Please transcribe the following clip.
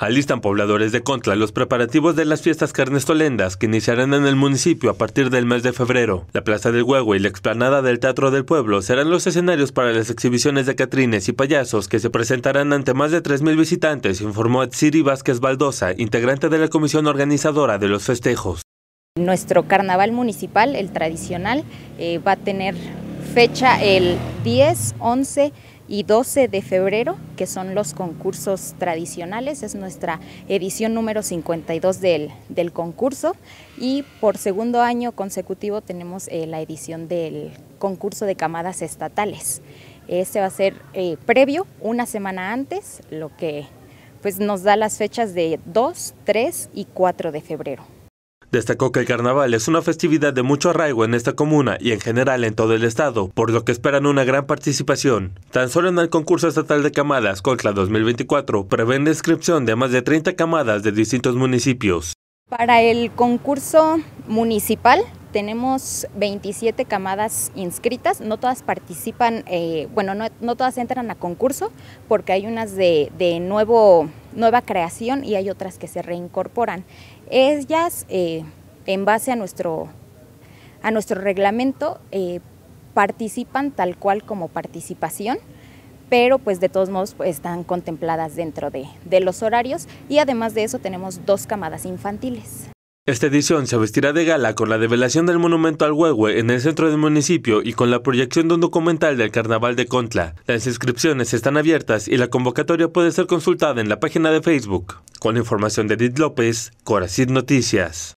Alistan pobladores de Contla los preparativos de las fiestas carnestolendas que iniciarán en el municipio a partir del mes de febrero. La Plaza del Huevo y la explanada del Teatro del Pueblo serán los escenarios para las exhibiciones de catrines y payasos que se presentarán ante más de 3.000 visitantes, informó Atsiri Vázquez Baldosa, integrante de la comisión organizadora de los festejos. Nuestro carnaval municipal, el tradicional, eh, va a tener fecha el 10, 11 y 12 de febrero, que son los concursos tradicionales. Es nuestra edición número 52 del, del concurso y por segundo año consecutivo tenemos eh, la edición del concurso de camadas estatales. Este va a ser eh, previo, una semana antes, lo que pues, nos da las fechas de 2, 3 y 4 de febrero. Destacó que el carnaval es una festividad de mucho arraigo en esta comuna y en general en todo el estado, por lo que esperan una gran participación. Tan solo en el concurso estatal de camadas contra 2024 prevén la inscripción de más de 30 camadas de distintos municipios. Para el concurso municipal tenemos 27 camadas inscritas, no todas participan, eh, bueno, no, todas entran a concurso porque hay unas de, de nuevo nueva creación y hay otras que se reincorporan. Ellas, eh, en base a nuestro, a nuestro reglamento, eh, participan tal cual como participación, pero pues de todos modos pues, están contempladas dentro de los horarios y además de eso tenemos dos camadas infantiles. Esta edición se vestirá de gala con la develación del monumento al Huehue en el centro del municipio y con la proyección de un documental del Carnaval de Contla. Las inscripciones están abiertas y la convocatoria puede ser consultada en la página de Facebook. Con información de Edith López, Corazid Noticias.